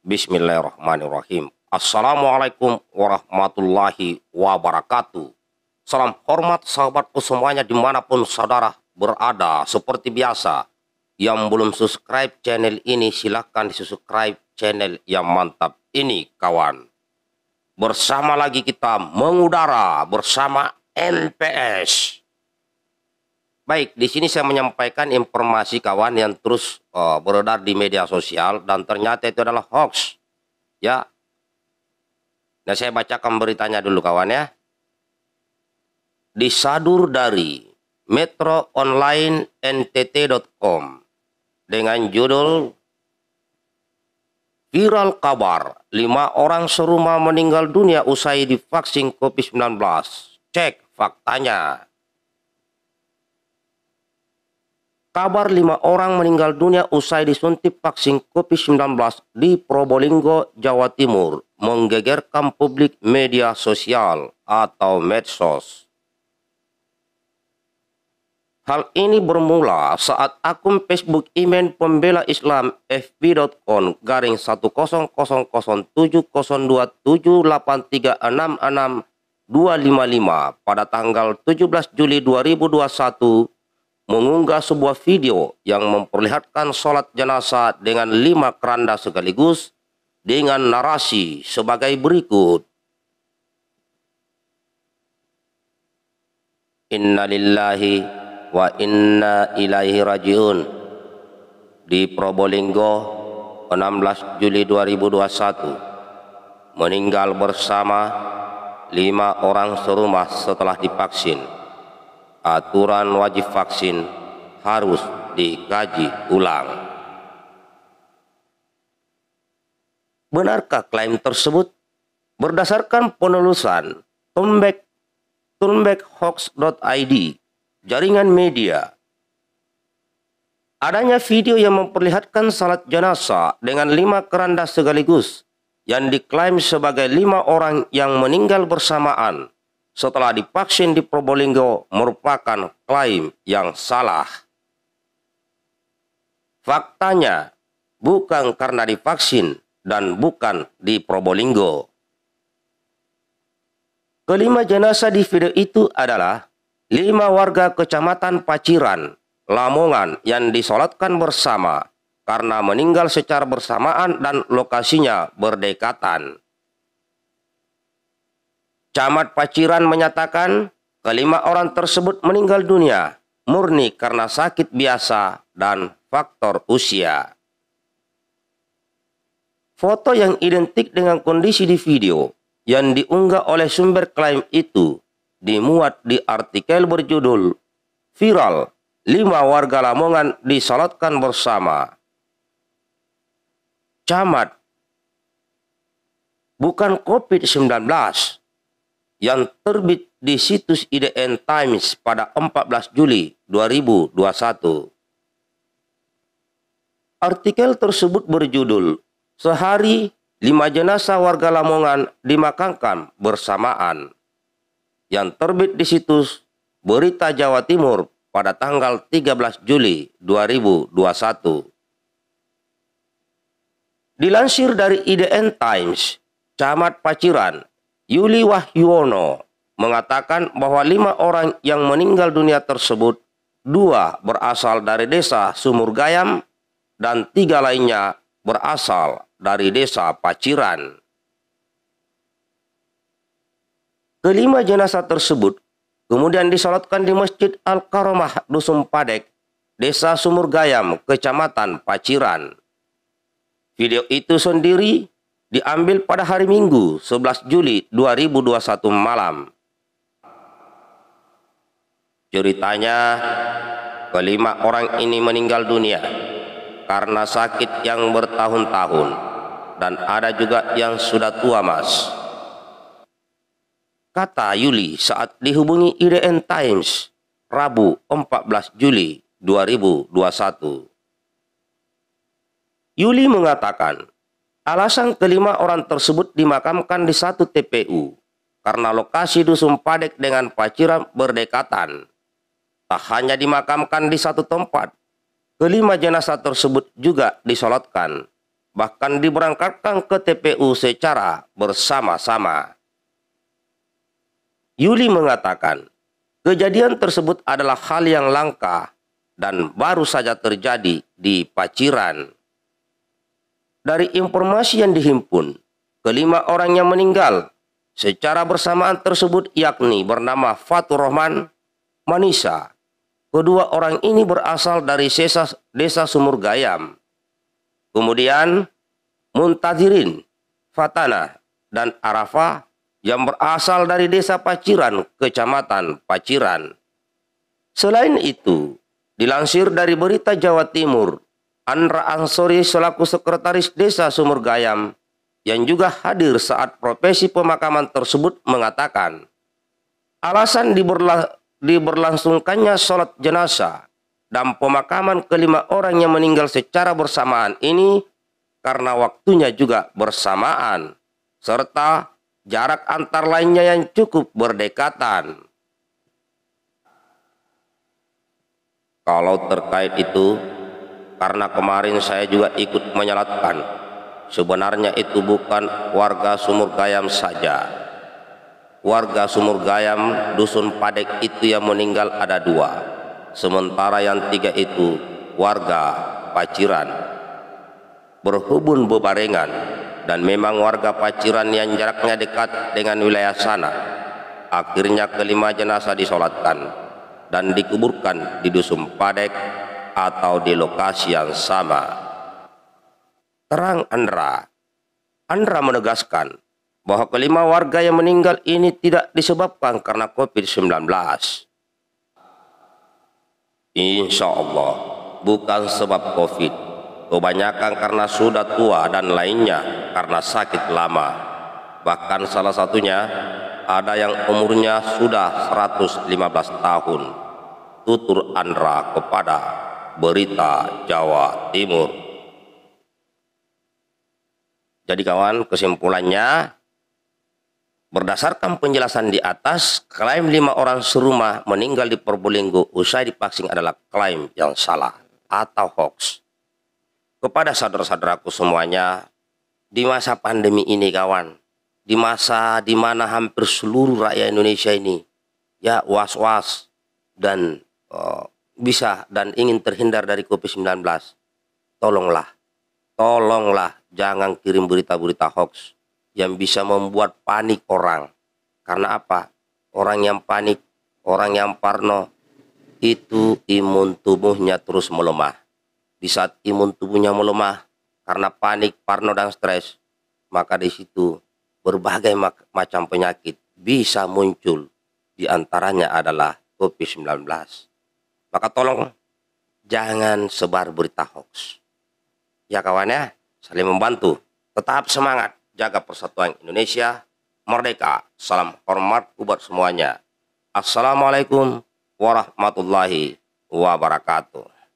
Bismillahirrahmanirrahim. Assalamualaikum warahmatullahi wabarakatuh. Salam hormat sahabatku semuanya dimanapun saudara berada. Seperti biasa, yang belum subscribe channel ini silahkan di subscribe channel yang mantap ini kawan. Bersama lagi kita mengudara bersama NPS. Baik, di sini saya menyampaikan informasi kawan yang terus uh, beredar di media sosial dan ternyata itu adalah hoax. Ya. Nah, saya bacakan beritanya dulu kawan ya. Disadur dari Metro dengan judul Viral kabar, lima orang serumah meninggal dunia usai divaksin COVID-19. Cek faktanya. kabar lima orang meninggal dunia usai disuntik vaksin COVID-19 di Probolinggo, Jawa Timur, menggegerkan publik media sosial atau medsos. Hal ini bermula saat akun Facebook Imen Pembela Islam fb.com garing 255 pada tanggal 17 Juli 2021 mengunggah sebuah video yang memperlihatkan sholat jenazah dengan lima keranda sekaligus dengan narasi sebagai berikut. Inna lillahi wa inna ilaihi rajiun di Probolinggo 16 Juli 2021 meninggal bersama lima orang serumah setelah divaksin aturan wajib vaksin harus dikaji ulang. Benarkah klaim tersebut? Berdasarkan penelusuran comeback turnbackhoax.id jaringan media adanya video yang memperlihatkan salat jenazah dengan lima keranda sekaligus yang diklaim sebagai lima orang yang meninggal bersamaan setelah divaksin di Probolinggo merupakan klaim yang salah. Faktanya, bukan karena divaksin dan bukan di Probolinggo. Kelima jenazah di video itu adalah lima warga kecamatan Paciran, Lamongan yang disolatkan bersama karena meninggal secara bersamaan dan lokasinya berdekatan. Camat Paciran menyatakan kelima orang tersebut meninggal dunia murni karena sakit biasa dan faktor usia. Foto yang identik dengan kondisi di video yang diunggah oleh sumber klaim itu dimuat di artikel berjudul Viral, lima warga Lamongan disalatkan bersama. Camat, bukan COVID-19, yang terbit di situs IDN Times pada 14 Juli 2021. Artikel tersebut berjudul Sehari lima jenazah warga Lamongan dimakamkan bersamaan yang terbit di situs Berita Jawa Timur pada tanggal 13 Juli 2021. Dilansir dari IDN Times, Camat Paciran, Yuli Wahyono mengatakan bahwa lima orang yang meninggal dunia tersebut, dua berasal dari desa Sumur Gayam dan tiga lainnya berasal dari desa Paciran. Kelima jenazah tersebut kemudian disolatkan di Masjid Al-Karomah Dusun Padek, Desa Sumur Gayam, Kecamatan Paciran. Video itu sendiri diambil pada hari Minggu 11 Juli 2021 malam. Ceritanya kelima orang ini meninggal dunia karena sakit yang bertahun-tahun dan ada juga yang sudah tua mas. Kata Yuli saat dihubungi IDN Times Rabu 14 Juli 2021. Yuli mengatakan Alasan kelima orang tersebut dimakamkan di satu TPU karena lokasi Dusun Padek dengan Paciran berdekatan. Tak hanya dimakamkan di satu tempat, kelima jenazah tersebut juga disolatkan, bahkan diberangkatkan ke TPU secara bersama-sama. Yuli mengatakan, kejadian tersebut adalah hal yang langka dan baru saja terjadi di Paciran. Dari informasi yang dihimpun, kelima orang yang meninggal secara bersamaan tersebut yakni bernama Fatur Rahman Manisa. Kedua orang ini berasal dari desa, desa Sumur Gayam. Kemudian Muntadirin, Fatana, dan Arafa yang berasal dari desa Paciran, kecamatan Paciran. Selain itu, dilansir dari berita Jawa Timur, Andra Ansori selaku sekretaris desa Sumur Gayam yang juga hadir saat profesi pemakaman tersebut mengatakan alasan diberla diberlangsungkannya sholat jenazah dan pemakaman kelima orang yang meninggal secara bersamaan ini karena waktunya juga bersamaan serta jarak antar lainnya yang cukup berdekatan. Kalau terkait itu, karena kemarin saya juga ikut menyalatkan sebenarnya itu bukan warga sumur gayam saja warga sumur gayam dusun padek itu yang meninggal ada dua sementara yang tiga itu warga paciran berhubung bebarengan dan memang warga paciran yang jaraknya dekat dengan wilayah sana akhirnya kelima jenazah disolatkan dan dikuburkan di dusun padek atau di lokasi yang sama. Terang Andra. Andra menegaskan bahwa kelima warga yang meninggal ini tidak disebabkan karena COVID-19. Insya Allah, bukan sebab COVID. Kebanyakan karena sudah tua dan lainnya karena sakit lama. Bahkan salah satunya ada yang umurnya sudah 115 tahun. Tutur Andra kepada Berita Jawa Timur. Jadi kawan, kesimpulannya berdasarkan penjelasan di atas, klaim lima orang serumah meninggal di Probolinggo usai dipaksing adalah klaim yang salah atau hoax. Kepada saudara-saudaraku semuanya, di masa pandemi ini kawan, di masa di mana hampir seluruh rakyat Indonesia ini ya was-was dan uh, bisa dan ingin terhindar dari COVID-19, tolonglah, tolonglah jangan kirim berita-berita hoax yang bisa membuat panik orang. Karena apa? Orang yang panik, orang yang parno, itu imun tubuhnya terus melemah. Di saat imun tubuhnya melemah karena panik, parno, dan stres, maka di situ berbagai macam penyakit bisa muncul. Di antaranya adalah COVID-19. Maka tolong jangan sebar berita hoax. Ya kawan ya, saling membantu. Tetap semangat, jaga persatuan Indonesia. Merdeka, salam hormat buat semuanya. Assalamualaikum warahmatullahi wabarakatuh.